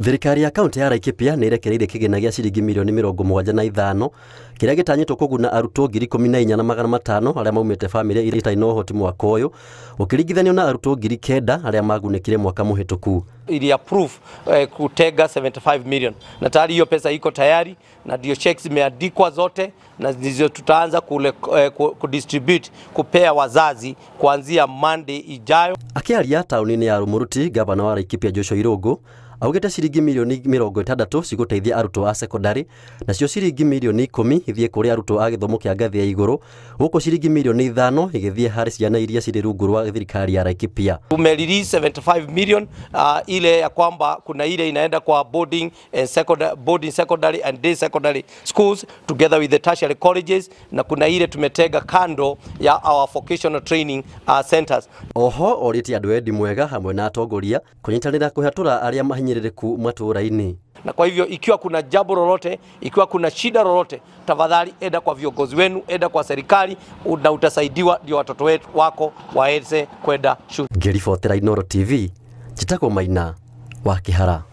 thirikari ya kaunti ya Laikipia nä ĩrekereirie kĩgĩna gĩa ciringi mirioni mĩrongo mũgwanja na ithano kĩrĩa gĩtanyĩtwo kũguna arutwo ngiri ikũmi na inya na magana matano arĩa maumĩte bamĩrĩ iria itarĩ na ũhoti mwaka ũyũ ũkĩringithanio na arutwo ngiri kenda arĩa magunĩkire mwaka mũhĩtũku ili approve eh, kutega 75 million na tayari hiyo pesa iko tayari na ndio checks zimeandikwa zote na ndizo tutaanza kule eh, kudistribute kupea wazazi kuanzia Monday ijayo. Akiaria taũni-inĩ ya Rumuruti, gavana wa Laikipia Joshua Irungu augite ciringi milioni mirongo itandatu ciguteithia arutwo a sekondari nacio ciringi milioni ikumi ithie kuri arutwo a githomo kia ngathi ya iguru guku ciringi milioni ithano igithie harĩ ciana iria cirĩ rungu rwa thirikari ya Laikipia. Tumerelease 75 million uh, ile ya kwamba kuna ile inaenda kwa boarding and eh, secondary, boarding secondary and day secondary schools together with the tertiary colleges na kuna ile tumetega kando ya our vocational training uh, centers. Oho orite andũ endi mwega hamwe na atongoria kũnyitanĩra kũhetũra arĩa mahinya uhinyenyerereku matura-ini na kwa hivyo ikiwa kuna jambo lolote, ikiwa kuna shida lolote, tafadhali enda kwa viongozi wenu, enda kwa serikali na utasaidiwa, ndio watoto wetu wako waweze kwenda shule. Ngĩribotera inoro TV, njĩtagwo Maina wa kihara